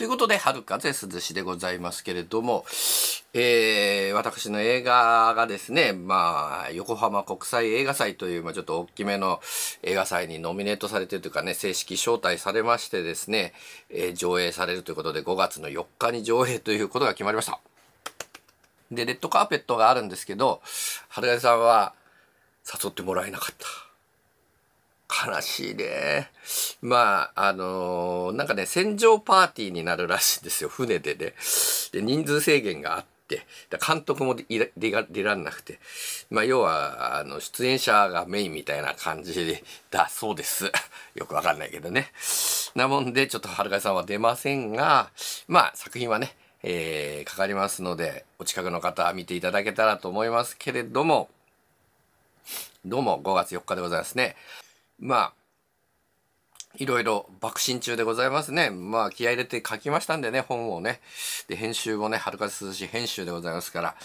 ということで、春風涼しでございますけれども、えー、私の映画がですね、まあ、横浜国際映画祭という、まあ、ちょっと大きめの映画祭にノミネートされてるというかね、正式招待されましてですね、えー、上映されるということで、5月の4日に上映ということが決まりました。で、レッドカーペットがあるんですけど、春風さんは誘ってもらえなかった。悲しいね。まあ、あのー、なんかね、戦場パーティーになるらしいんですよ、船でね。で、人数制限があって、監督も出らんなくて。まあ、要は、あの、出演者がメインみたいな感じだそうです。よくわかんないけどね。なもんで、ちょっとはるかさんは出ませんが、まあ、作品はね、えー、かかりますので、お近くの方見ていただけたらと思いますけれども、どうも5月4日でございますね。まあ、いろいろ爆心中でございますね。まあ、気合入れて書きましたんでね、本をね。で、編集もね、はるか涼しい編集でございますから、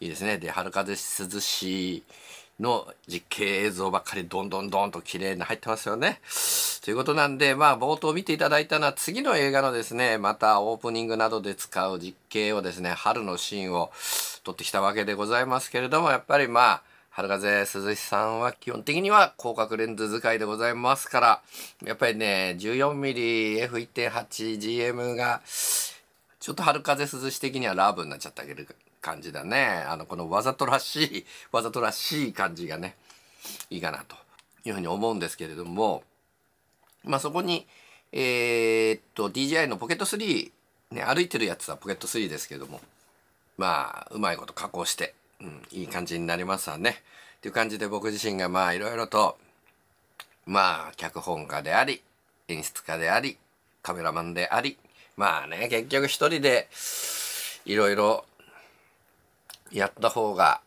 いいですね。で、春風涼しいの実景映像ばっかりどんどんどんと綺麗に入ってますよね。ということなんで、まあ、冒頭見ていただいたのは次の映画のですね、またオープニングなどで使う実景をですね、春のシーンを撮ってきたわけでございますけれども、やっぱりまあ、春風鈴さんは基本的には広角レンズ使いでございますから、やっぱりね、14mmF1.8GM が、ちょっと春風涼し的にはラブになっちゃってあげる感じだね。あの、このわざとらしい、わざとらしい感じがね、いいかなというふうに思うんですけれども、まあ、そこに、えー、っと、DJI のポケット3、ね、歩いてるやつはポケット3ですけども、まあ、うまいこと加工して、うん、いい感じになりますわね。っていう感じで僕自身がまあいろいろと、まあ脚本家であり、演出家であり、カメラマンであり、まあね、結局一人でいろいろやった方が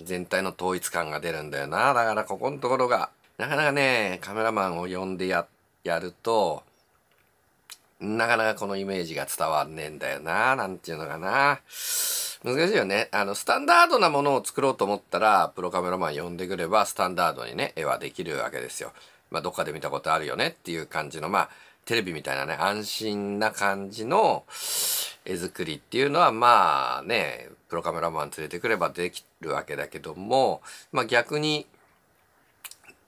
全体の統一感が出るんだよな。だからここのところが、なかなかね、カメラマンを呼んでや、やると、なかなかこのイメージが伝わんねえんだよな、なんていうのかな。難しいよね。あの、スタンダードなものを作ろうと思ったら、プロカメラマン呼んでくれば、スタンダードにね、絵はできるわけですよ。まあ、どっかで見たことあるよねっていう感じの、まあ、テレビみたいなね、安心な感じの絵作りっていうのは、まあね、プロカメラマン連れてくればできるわけだけども、まあ逆に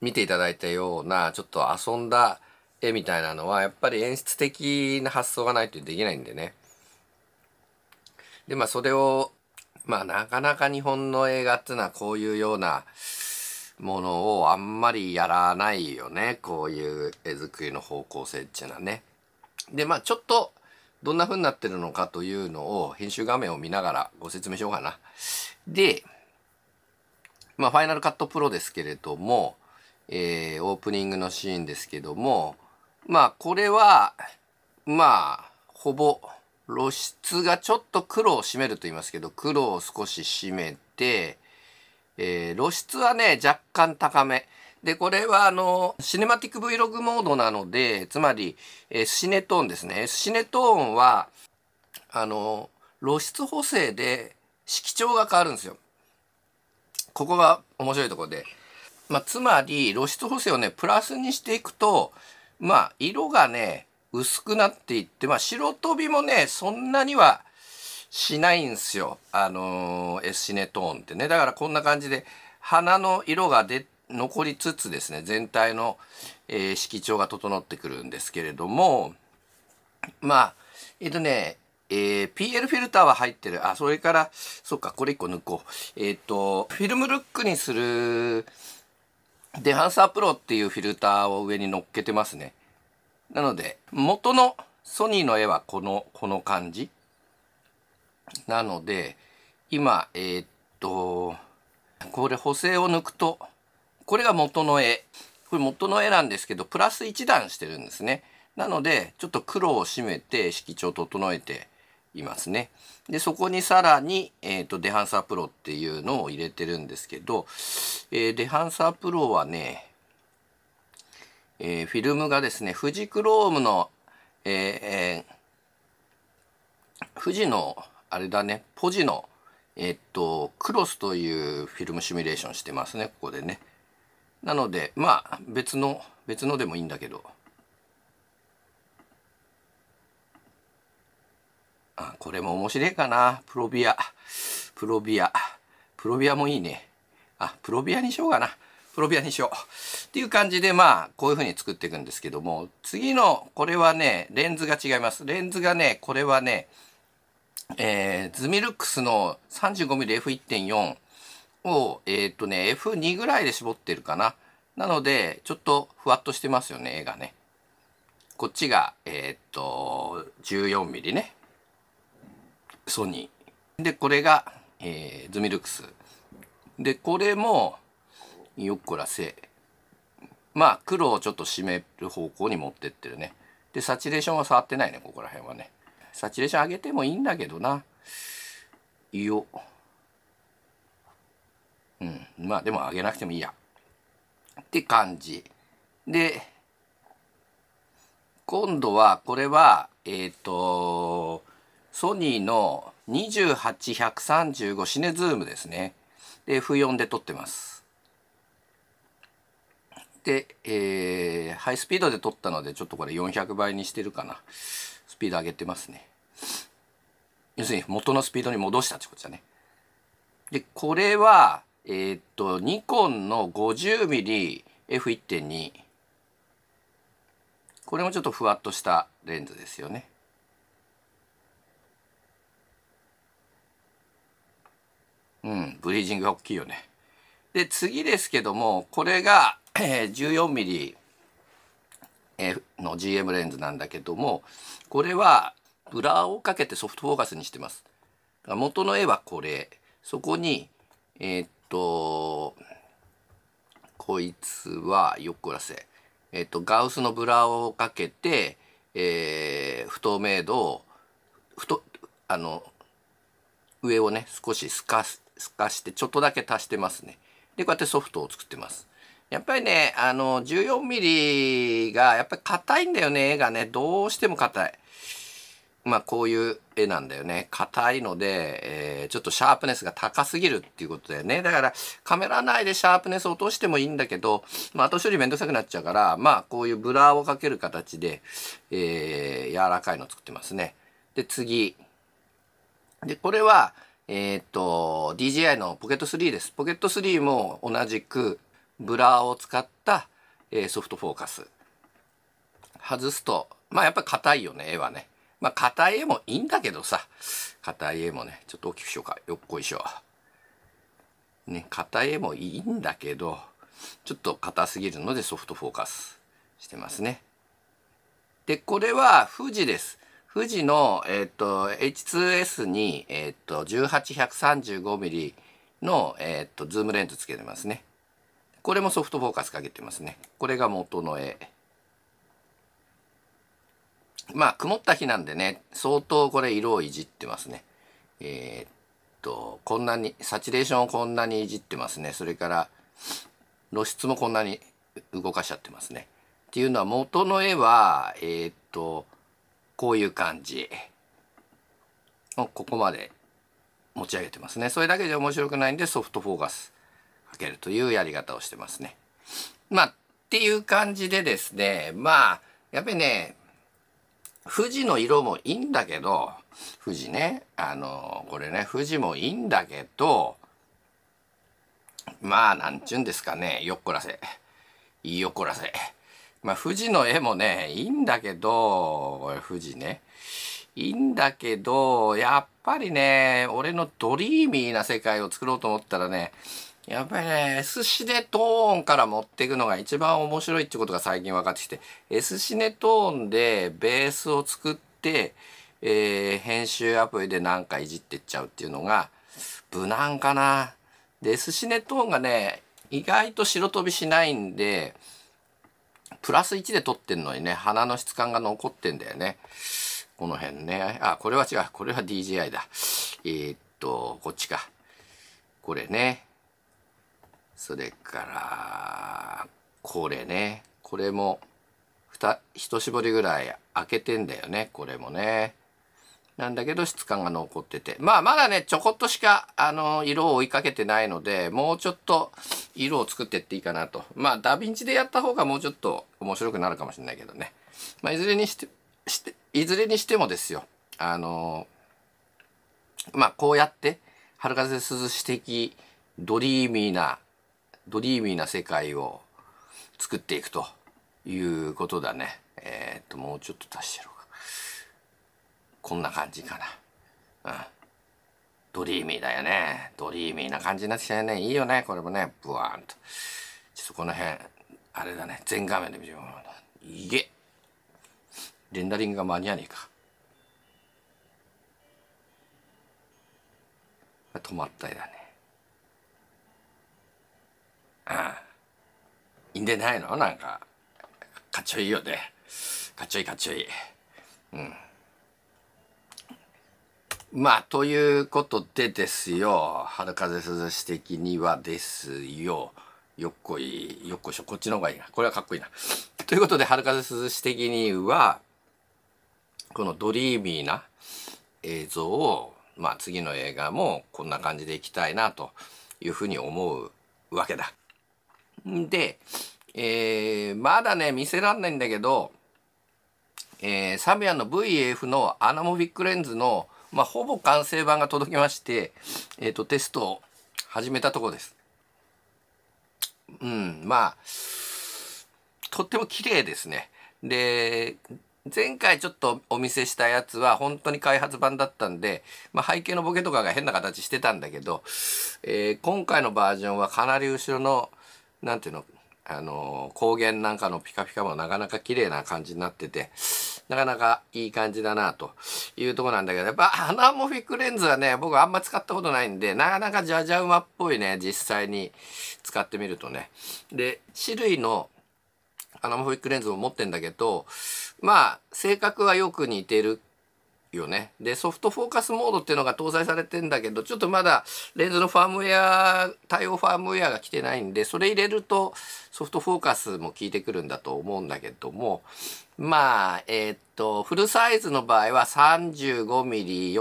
見ていただいたような、ちょっと遊んだ絵みたいなのは、やっぱり演出的な発想がないとできないんでね。で、まあそれを、まあなかなか日本の映画っていうのはこういうようなものをあんまりやらないよね。こういう絵作りの方向性っていうのはね。で、まあちょっとどんな風になってるのかというのを編集画面を見ながらご説明しようかな。で、まあファイナルカットプロですけれども、えー、オープニングのシーンですけども、まあこれは、まあ、ほぼ露出がちょっと黒を占めると言いますけど、黒を少し占めて、えー、露出はね、若干高め。で、これはあの、シネマティック Vlog モードなので、つまり、えシネトーンですね。シネトーンは、あの、露出補正で色調が変わるんですよ。ここが面白いところで。まあ、つまり露出補正をね、プラスにしていくと、まあ、色がね、薄くなっていって、まあ、白飛びもね、そんなにはしないんですよ。あのー、スシネトーンってね。だからこんな感じで、花の色が出、残りつつですね、全体の、えー、色調が整ってくるんですけれども、まあ、えっとね、えー、PL フィルターは入ってる。あ、それから、そっか、これ1個抜こう。えっ、ー、と、フィルムルックにする、デハンサープロっていうフィルターを上に乗っけてますね。なので、元のソニーの絵はこの、この感じ。なので、今、えー、っと、これ補正を抜くと、これが元の絵。これ元の絵なんですけど、プラス1段してるんですね。なので、ちょっと黒を締めて、色調を整えていますね。で、そこにさらに、えっ、ー、と、デハンサープロっていうのを入れてるんですけど、えー、デハンサープロはね、えー、フィルムがですね、富士クロームの、えー、富士の、あれだね、ポジの、えっと、クロスというフィルムシミュレーションしてますね、ここでね。なので、まあ、別の、別のでもいいんだけど。あ、これも面白いかな。プロビア。プロビア。プロビアもいいね。あ、プロビアにしようかな。プロビアにしよう。っていう感じで、まあ、こういう風に作っていくんですけども、次の、これはね、レンズが違います。レンズがね、これはね、えー、ズミルックスの 35mmF1.4 を、えっ、ー、とね、F2 ぐらいで絞ってるかな。なので、ちょっとふわっとしてますよね、絵がね。こっちが、えっ、ー、と、14mm ね。ソニー。で、これが、えー、ズミルックス。で、これも、よっこらせまあ黒をちょっと締める方向に持ってってるねでサチュレーションは触ってないねここら辺はねサチュレーション上げてもいいんだけどないいようんまあでも上げなくてもいいやって感じで今度はこれはえっ、ー、とソニーの28135シネズームですねで F4 で撮ってますて、えー、ハイスピードで撮ったので、ちょっとこれ400倍にしてるかな。スピード上げてますね。要するに元のスピードに戻したってことだね。で、これは、えー、っと、ニコンの 50mmF1.2。これもちょっとふわっとしたレンズですよね。うん、ブリージングが大きいよね。で、次ですけども、これが、え 14mm の GM レンズなんだけどもこれはブラーをかけてソフトフォーカスにしてます元の絵はこれそこにえー、っとこいつはよっこらせえー、っとガウスのブラーをかけて、えー、不透明度を太あの上をね少し透か透かしてちょっとだけ足してますねでこうやってソフトを作ってますやっぱりね、あの、14ミリが、やっぱり硬いんだよね、絵がね。どうしても硬い。まあ、こういう絵なんだよね。硬いので、えー、ちょっとシャープネスが高すぎるっていうことだよね。だから、カメラ内でシャープネスを落としてもいいんだけど、まあ、後処理めんどくさくなっちゃうから、まあ、こういうブラーをかける形で、えー、柔らかいの作ってますね。で、次。で、これは、えー、っと、DJI のポケット3です。ポケット3も同じく、ブラーを使った、えー、ソフトフォーカス。外すと、まあやっぱ硬いよね、絵はね。まあ硬い絵もいいんだけどさ。硬い絵もね、ちょっと大きくしようか。よっこいしょ。ね、硬い絵もいいんだけど、ちょっと硬すぎるのでソフトフォーカスしてますね。で、これは富士です。富士の、えっ、ー、と、H2S に、えっ、ー、18135mm の、えっ、ー、と、ズームレンズつけてますね。これもソフトフォーカスかけてますね。これが元の絵。まあ、曇った日なんでね、相当これ色をいじってますね。えー、っと、こんなに、サチュレーションをこんなにいじってますね。それから、露出もこんなに動かしちゃってますね。っていうのは元の絵は、えー、っと、こういう感じ。ここまで持ち上げてますね。それだけじゃ面白くないんでソフトフォーカス。けるというやり方をしてますね。まあ、っていう感じでですね、まあ、やっぱりね、富士の色もいいんだけど、富士ね、あの、これね、富士もいいんだけど、まあ、なんちゅうんですかね、よっこらせ。いいよこらせ。まあ、富士の絵もね、いいんだけど、これ富士ね。いいんだけど、やっぱりね、俺のドリーミーな世界を作ろうと思ったらね、やっぱりね、S シネトーンから持っていくのが一番面白いってことが最近分かってきて、S シネトーンでベースを作って、えー、編集アプリで何かいじってっちゃうっていうのが、無難かな。で、S シネトーンがね、意外と白飛びしないんで、プラス1で撮ってんのにね、鼻の質感が残ってんだよね。この辺ね。あ、これは違う。これは DJI だ。えー、っと、こっちか。これね。それからこれねこれも一絞りぐらい開けてんだよねこれもねなんだけど質感が残っててまあまだねちょこっとしかあの色を追いかけてないのでもうちょっと色を作ってっていいかなとまあダヴィンチでやった方がもうちょっと面白くなるかもしれないけどねまあいずれにしてしていずれにしてもですよあのまあこうやって春風涼し的ドリーミーなドリーミーな世界を作っていくということだね。えー、っと、もうちょっと足してやろうか。こんな感じかな。うん。ドリーミーだよね。ドリーミーな感じになってきたよね。いいよね。これもね、ブワーンと。ちょっとこの辺、あれだね。全画面で見てみよう。いげ。レンダリングが間に合わねえか。止まった絵だね。あいいんでないのなんかかっちょいいよねかっちょいいかっちょいいうんまあということでですよ春風涼し的にはですよよっこいよっこいしょこっちの方がいいなこれはかっこいいなということで春風涼し的にはこのドリーミーな映像をまあ次の映画もこんな感じでいきたいなというふうに思うわけだ。で、えー、まだね、見せらんないんだけど、えー、サビアンの VAF のアナモフィックレンズの、まあ、ほぼ完成版が届きまして、えっ、ー、と、テストを始めたとこです。うん、まあ、とっても綺麗ですね。で、前回ちょっとお見せしたやつは本当に開発版だったんで、まあ、背景のボケとかが変な形してたんだけど、えー、今回のバージョンはかなり後ろの何ていうのあの高原なんかのピカピカもなかなか綺麗な感じになっててなかなかいい感じだなというとこなんだけどやっぱアナモフィックレンズはね僕あんま使ったことないんでなかなかじゃじゃ馬っぽいね実際に使ってみるとね。で種類のアナモフィックレンズも持ってんだけどまあ性格はよく似てるよね。で、ソフトフォーカスモードっていうのが搭載されてんだけど、ちょっとまだレンズのファームウェア、対応ファームウェアが来てないんで、それ入れるとソフトフォーカスも効いてくるんだと思うんだけども、まあ、えー、っと、フルサイズの場合は 35mm、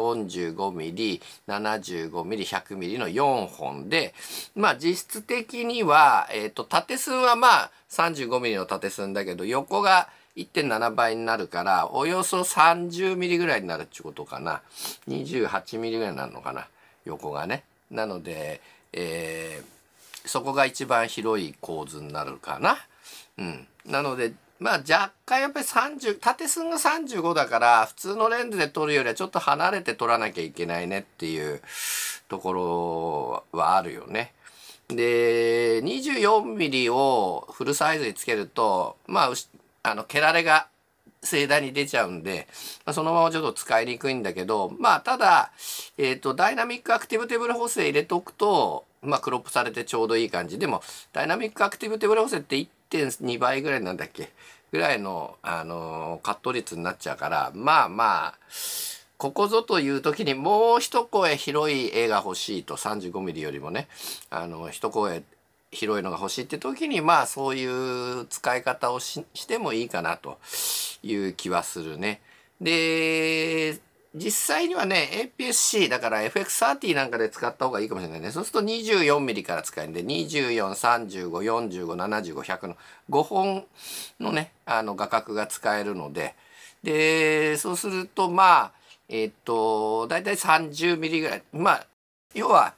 45mm、75mm、100mm の4本で、まあ実質的には、えー、っと、縦寸はまあ 35mm の縦寸だけど、横が1.7倍になるからおよそ 30mm ぐらいになるっちゅうことかな 28mm ぐらいになるのかな横がねなので、えー、そこが一番広い構図になるかなうんなのでまあ若干やっぱり30縦寸が35だから普通のレンズで撮るよりはちょっと離れて撮らなきゃいけないねっていうところはあるよね。で 24mm をフルサイズにつけるとまああの蹴られが盛大に出ちゃうんで、まあ、そのままちょっと使いにくいんだけど、まあ、ただ、えっ、ー、と、ダイナミックアクティブテーブル補正入れとくと、まあ、クロップされてちょうどいい感じ。でも、ダイナミックアクティブテーブル補正って1.2倍ぐらいなんだっけぐらいの、あのー、カット率になっちゃうから、まあまあ、ここぞという時にもう一声広い絵が欲しいと 35mm よりもねあの一声広いのが欲しいって時にまあそういう使い方をししてもいいかなという気はするね。で実際にはね APS-C だから FX30 なんかで使った方がいいかもしれないねそうすると 24mm から使えるんで24354575705100の5本のねあの画角が使えるのででそうするとまあえっと大体 30mm ぐらいまあ要は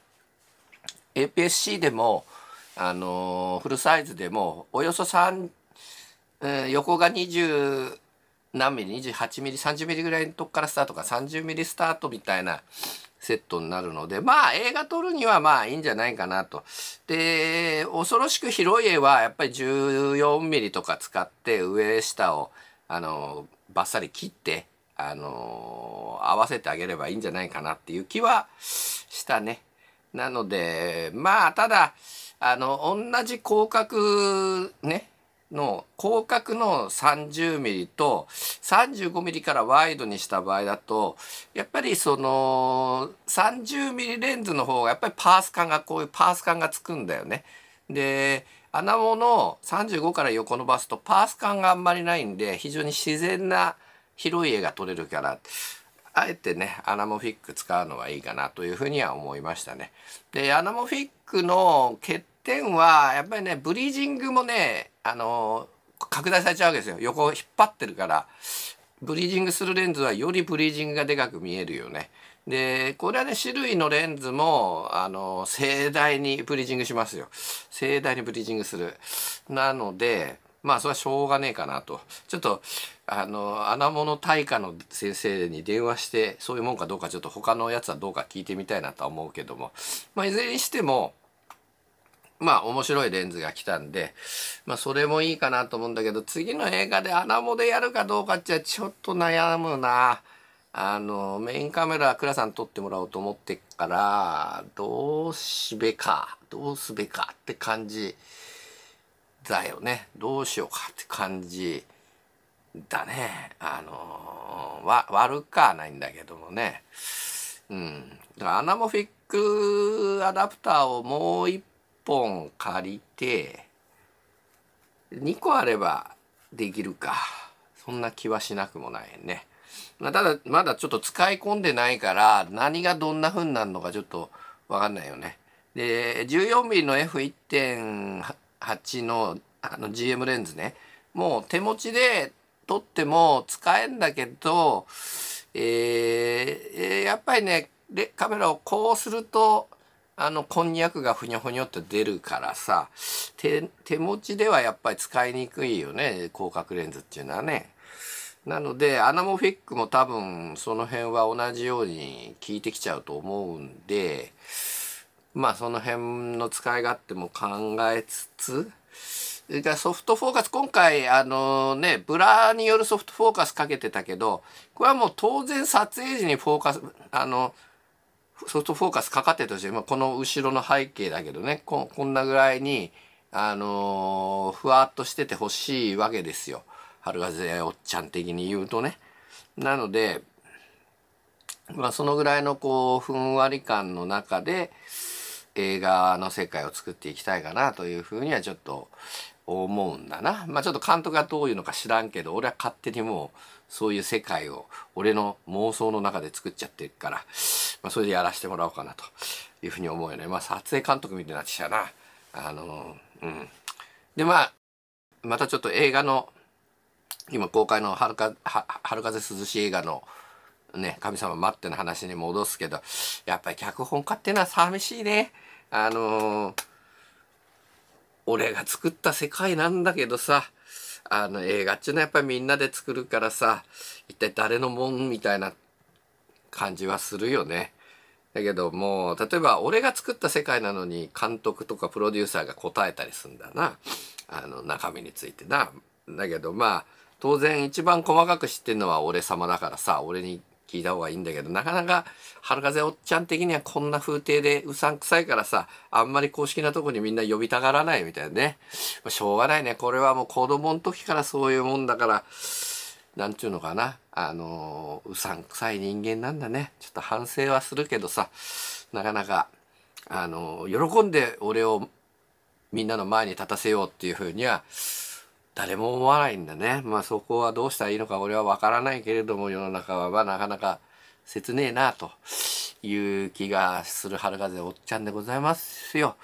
APS-C でもあのフルサイズでもおよそ3、横が20何ミリ28ミリ30ミリぐらいのとこからスタートか30ミリスタートみたいなセットになるのでまあ映画撮るにはまあいいんじゃないかなと。で恐ろしく広い絵はやっぱり14ミリとか使って上下をあのバッサリ切ってあの合わせてあげればいいんじゃないかなっていう気はしたね。なのでまあただあの同じ広角ねの広角の 30mm と 35mm からワイドにした場合だとやっぱりその 30mm レンズの方がやっぱりパース感がこういうパース感がつくんだよね。で穴物の35から横伸ばすとパース感があんまりないんで非常に自然な広い絵が撮れるからあえてねアナモフィック使うのはいいかなというふうには思いましたね。でアナモフィックの欠点はやっぱりねブリージングもねあの拡大されちゃうわけですよ横を引っ張ってるからブリージングするレンズはよりブリージングがでかく見えるよね。でこれはね種類のレンズもあの盛大にブリージングしますよ。盛大にブリージングする。なのでまあそれはしょうがねえかなと。ちょっとあの穴物大化の先生に電話してそういうもんかどうかちょっと他のやつはどうか聞いてみたいなとは思うけども、まあ、いずれにしてもまあ面白いレンズが来たんで、まあそれもいいかなと思うんだけど、次の映画でアナモでやるかどうかっちゃちょっと悩むな。あの、メインカメララさん撮ってもらおうと思ってから、どうしべか、どうすべかって感じだよね。どうしようかって感じだね。あの、わ、悪くはないんだけどもね。うん。だからアナモフィックアダプターをもう一本借りて2個あればできるかそんな気はしなくもないね、まあ、ただまだちょっと使い込んでないから何がどんな風になるのかちょっと分かんないよねで 14mm の F1.8 のあの GM レンズねもう手持ちで撮っても使えんだけどえー、やっぱりねカメラをこうするとあのこんにゃくがふにょふにょって出るからさ手手持ちではやっぱり使いにくいよね広角レンズっていうのはね。なのでアナモフィックも多分その辺は同じように効いてきちゃうと思うんでまあその辺の使い勝手も考えつつからソフトフォーカス、今回、あのね、ブラによるソフトフォーカスかけてたけど、これはもう当然撮影時にフォーカス、あの、ソフトフォーカスかかってたとして、まあ、この後ろの背景だけどねこんなぐらいに、あのー、ふわっとしててほしいわけですよ春風おっちゃん的に言うとね。なので、まあ、そのぐらいのこうふんわり感の中で映画の世界を作っていきたいかなというふうにはちょっと思うんだな。まあ、ちょっと監督がどういうのか知らんけど俺は勝手にもうそういう世界を俺の妄想の中で作っちゃってるから、まあ、それでやらせてもらおうかなというふうに思うよね。まあ、撮影監督みたいになってきたな。あのうん。で、まあ、またちょっと映画の、今公開の春か、春風涼しい映画の、ね、神様待っての話に戻すけど、やっぱり脚本家ってのは寂しいね。あのー、俺が作った世界なんだけどさ、あの映画っちゅうのはやっぱりみんなで作るからさ一体誰のもんみたいな感じはするよね。だけどもう例えば俺が作った世界なのに監督とかプロデューサーが答えたりすんだなあの中身についてな。だけどまあ当然一番細かく知ってるのは俺様だからさ俺に聞いた方がいいんだけど、なかなか、春風おっちゃん的にはこんな風景でうさんくさいからさ、あんまり公式なとこにみんな呼びたがらないみたいなね。まあ、しょうがないね。これはもう子供の時からそういうもんだから、なんちゅうのかな。あのー、うさんくさい人間なんだね。ちょっと反省はするけどさ、なかなか、あのー、喜んで俺をみんなの前に立たせようっていうふうには、誰も思わないんだね。まあそこはどうしたらいいのか俺はわからないけれども世の中はまあなかなか切ねえなという気がする春風おっちゃんでございますよ。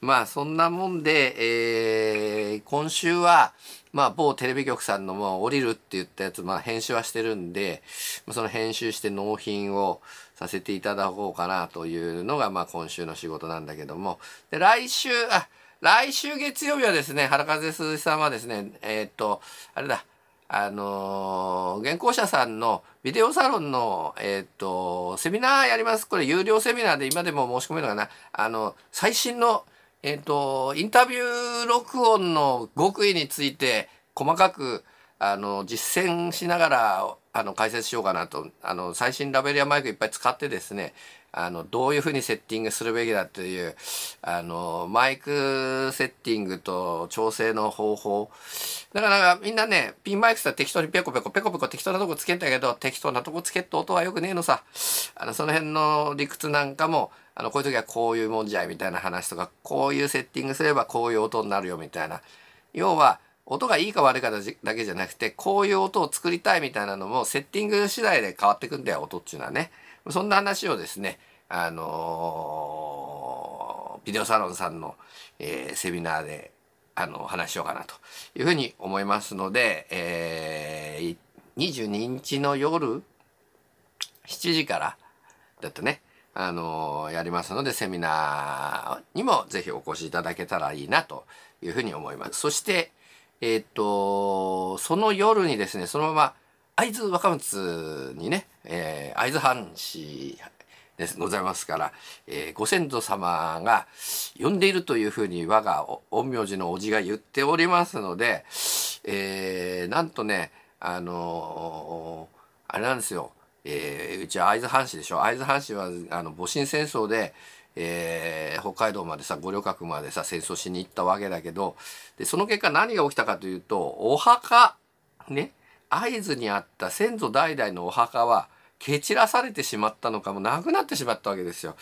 まあそんなもんで、えー、今週はまあ某テレビ局さんのもう降りるって言ったやつまあ編集はしてるんでその編集して納品をさせていただこうかなというのがまあ今週の仕事なんだけどもで来週あ来週月曜日はですね、原風鈴さんはですね、えー、っと、あれだ、あのー、原稿者さんのビデオサロンの、えー、っと、セミナーやります。これ有料セミナーで今でも申し込めるのかな。あの、最新の、えっと、インタビュー録音の極意について細かく、あの、実践しながらあの解説しようかなとあの最新ラベリアマイクいっぱい使ってですねあのどういうふうにセッティングするべきだというあのマイクセッティングと調整の方法だからみんなねピンマイクさ適当にペコペコペコペコ適当なとこつけんだけど適当なとこつけって音はよくねえのさあのその辺の理屈なんかもあのこういう時はこういうもんじゃいみたいな話とかこういうセッティングすればこういう音になるよみたいな要は音がいいか悪いかだけじゃなくて、こういう音を作りたいみたいなのも、セッティング次第で変わってくんだよ、音っていうのはね。そんな話をですね、あのー、ビデオサロンさんの、えー、セミナーで、あの、話しようかなというふうに思いますので、えー、22日の夜、7時から、だってね、あのやりますので、セミナーにもぜひお越しいただけたらいいなというふうに思います。そして、えー、と、その夜にですね、そのまま会津若松にね、えー、会津藩士でございますから、えー、ご先祖様が呼んでいるというふうに我が陰陽師のおじが言っておりますので、えー、なんとね、あのー、あれなんですよ、えー、うちは会津藩士でしょ。会津藩士はあの戊辰戦争で、えー、北海道までさ五稜郭までさ戦争しに行ったわけだけどでその結果何が起きたかというとお墓ね会津にあった先祖代々のお墓は蹴散らされてしまったのかもなくなってしまったわけですよ。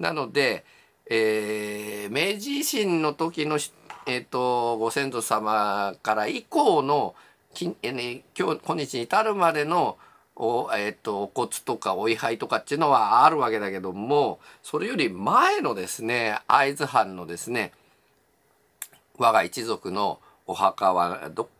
なので、えー、明治維新の時の、えーと、ご先祖様から以降の今日今日に至るまでのお、えーと、お骨とかお位牌とかっていうのはあるわけだけどもそれより前のですね会津藩のですね我が一族のお墓はど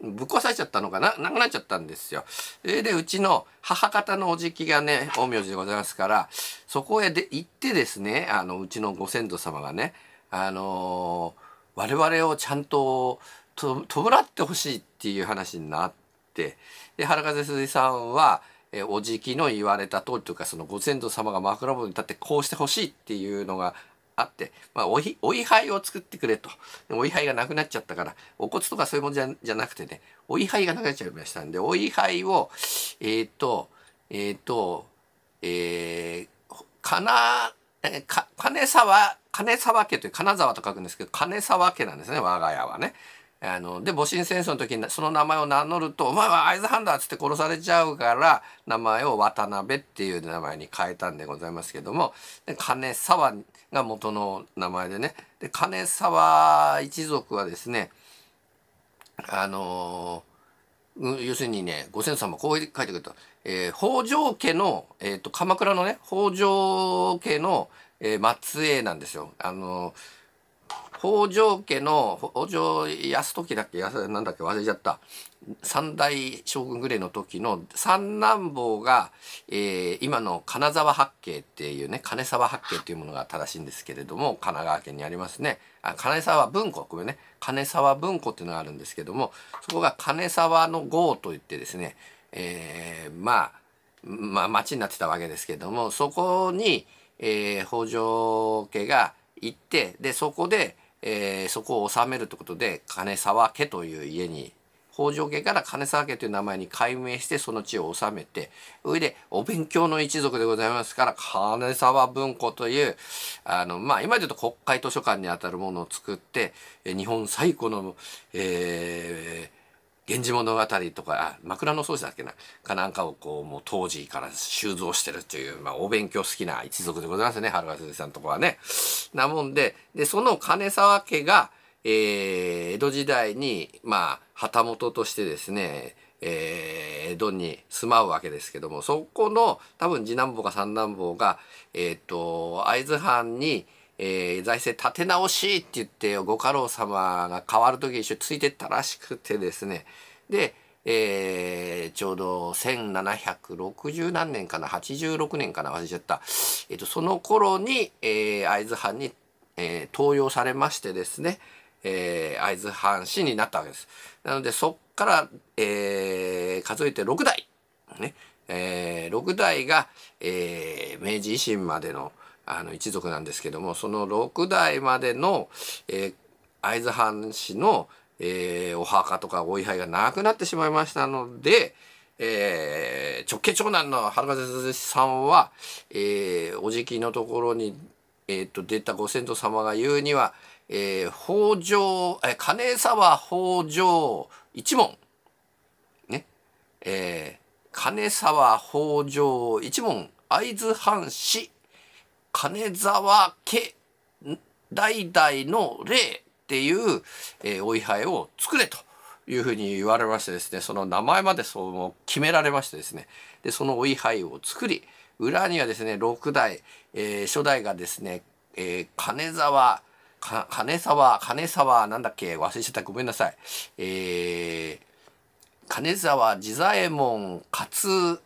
ぶっ壊されちゃったのかななくなっちゃったんですよ。ででうちの母方のおじきがね陰陽師でございますからそこへで行ってですねあのうちのご先祖様がねあのー、我々をちゃんとと弔ってほしいっていう話になって。ってで原風鈴さんは、えー、おじきの言われた通りというかそのご先祖様が枕元に立ってこうしてほしいっていうのがあって、まあ、お位牌を作ってくれとお位牌がなくなっちゃったからお骨とかそういうもんじゃじゃなくてねお位牌がなくなっちゃいましたんでお位牌をえっ、ー、とえっ、ー、とえー、かなか金沢金沢家という金沢と書くんですけど金沢家なんですね我が家はね。あので戊辰戦争の時にその名前を名乗ると「お前は会津藩だ!」っつって殺されちゃうから名前を渡辺っていう名前に変えたんでございますけども金沢が元の名前でねで金沢一族はですねあのー、要するにねご先祖様こう書いてくると、えー、北条家の、えーと、と鎌倉のね北条家の、えー、末裔なんですよ。あのー北条家の北条泰時だっけなんだっけ忘れちゃった三代将軍ぐらいの時の三男坊が、えー、今の金沢八景っていうね金沢八景っていうものが正しいんですけれども神奈川県にありますねあ金沢文庫これね金沢文庫っていうのがあるんですけどもそこが金沢の郷といってですね、えー、まあまあ、町になってたわけですけどもそこに、えー、北条家が行ってでそこで、えー、そこを治めるということで金沢家という家に北条家から金沢家という名前に改名してその地を治めてそれでお勉強の一族でございますから金沢文庫というあのまあ今で言うと国会図書館にあたるものを作って日本最古の、えー、源氏物語とか、枕草子だっけな、かなんかをこう、もう当時から収蔵してるという、まあ、お勉強好きな一族でございますね、春川先生さんのとこはね。なもんで、で、その金沢家が、えー、江戸時代に、まあ、旗本としてですね、えー、江戸に住まうわけですけども、そこの、多分次男坊か三男坊が、えっ、ー、と、会津藩に、えー、財政立て直しって言ってご家老様が変わる時一緒についてったらしくてですねで、えー、ちょうど1760何年かな86年かな忘れちゃった、えーと、その頃に、えー、会津藩に、えー、登用されましてですね、えー、会津藩士になったわけです。なのでそっから、えー、数えて6代、ねえー、6代が、えー、明治維新までのあの一族なんですけどもその6代までの、えー、会津藩士の、えー、お墓とかお位牌がなくなってしまいましたので、えー、直系長男の春風さんは、えー、おじきのところに、えーと、と出たご先祖様が言うには、えー、北条、えー、金沢北条一門ねえー、金沢北条一門会津藩士金沢家代々の霊っていう、えー、お位牌を作れというふうに言われましてですね、その名前までそう決められましてですね、で、そのお位牌を作り、裏にはですね、6代、えー、初代がですね、えー、金沢、金沢、金沢、なんだっけ、忘れちゃった、ごめんなさい。えー、金沢地左衛門勝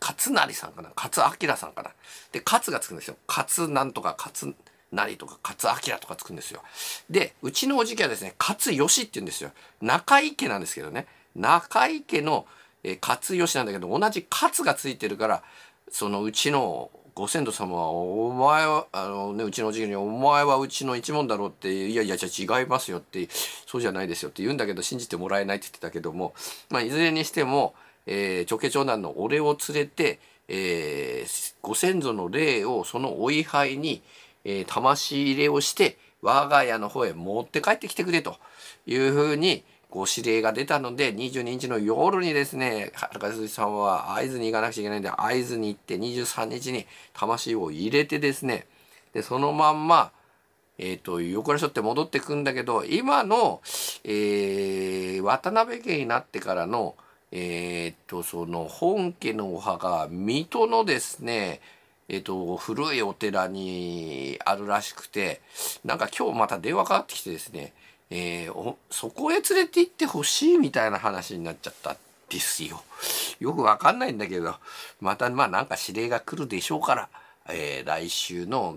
勝成さんかな勝明さんかなで勝がつくんですよ勝なんとか勝成とか勝明とかつくんですよでうちのおじきはですね勝義って言うんですよ中井家なんですけどね中井家の、えー、勝義なんだけど同じ勝がついてるからそのうちのご先祖様は「お前はあの、ね、うちのおじきにお前はうちの一門だろ」って「いやいやじゃ違いますよ」って「そうじゃないですよ」って言うんだけど信じてもらえないって言ってたけどもまあいずれにしてもえー、長兄長男の俺を連れて、えー、ご先祖の霊をそのお位牌に、えー、魂入れをして我が家の方へ持って帰ってきてくれというふうにご指令が出たので22日の夜にですね高杉さんは会津に行かなくちゃいけないんで会津に行って23日に魂を入れてですねでそのまんまえっ、ー、と、横倉署って戻ってくんだけど、今の、えー、渡辺家になってからの、えー、っと、その本家のお墓水戸のですね、えっと、古いお寺にあるらしくて、なんか今日また電話かかってきてですね、えー、そこへ連れて行ってほしいみたいな話になっちゃったですよ。よくわかんないんだけど、またまあなんか指令が来るでしょうから、えー、来週の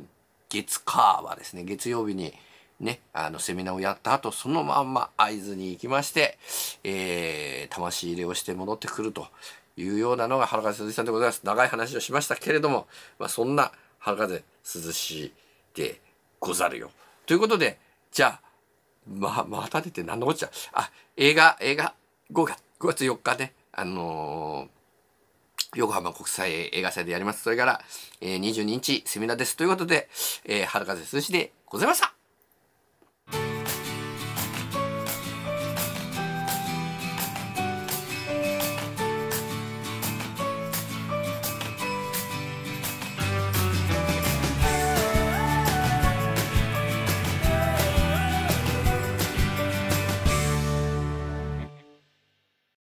月火はですね、月曜日に、ね、あの、セミナーをやった後、そのまんま会津に行きまして、えー、魂入れをして戻ってくるというようなのが春風涼さんでございます。長い話をしましたけれども、まあ、そんな春風涼しでござるよ。ということで、じゃあ、まあ、また出て何のこっちゃ。あ、映画、映画、5月、5月4日ね、あのー、横浜国際映画祭でやります。それから、えー、22日セミナーです。ということで、えー、春風涼しでございました。